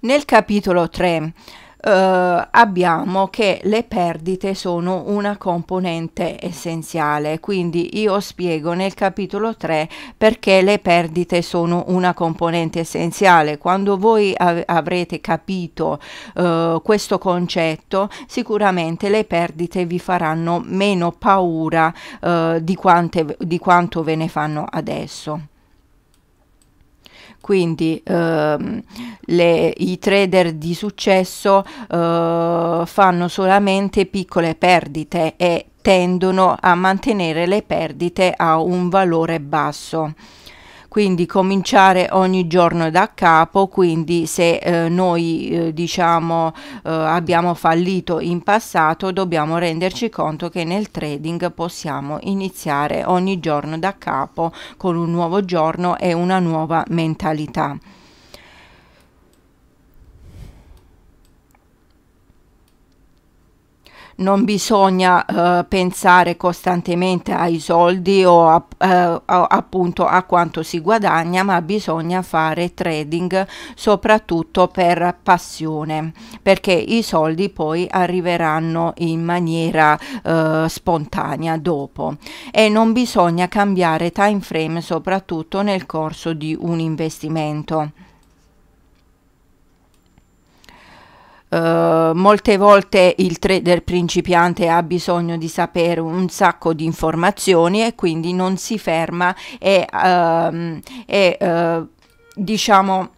Nel capitolo 3 eh, abbiamo che le perdite sono una componente essenziale, quindi io spiego nel capitolo 3 perché le perdite sono una componente essenziale. Quando voi av avrete capito eh, questo concetto, sicuramente le perdite vi faranno meno paura eh, di, quante, di quanto ve ne fanno adesso. Quindi ehm, le, i trader di successo eh, fanno solamente piccole perdite e tendono a mantenere le perdite a un valore basso quindi cominciare ogni giorno da capo, quindi se eh, noi eh, diciamo eh, abbiamo fallito in passato dobbiamo renderci conto che nel trading possiamo iniziare ogni giorno da capo con un nuovo giorno e una nuova mentalità. non bisogna eh, pensare costantemente ai soldi o a, eh, appunto a quanto si guadagna, ma bisogna fare trading soprattutto per passione, perché i soldi poi arriveranno in maniera eh, spontanea dopo e non bisogna cambiare time frame soprattutto nel corso di un investimento. Eh, molte volte il trader principiante ha bisogno di sapere un sacco di informazioni e quindi non si ferma e, uh, e uh, diciamo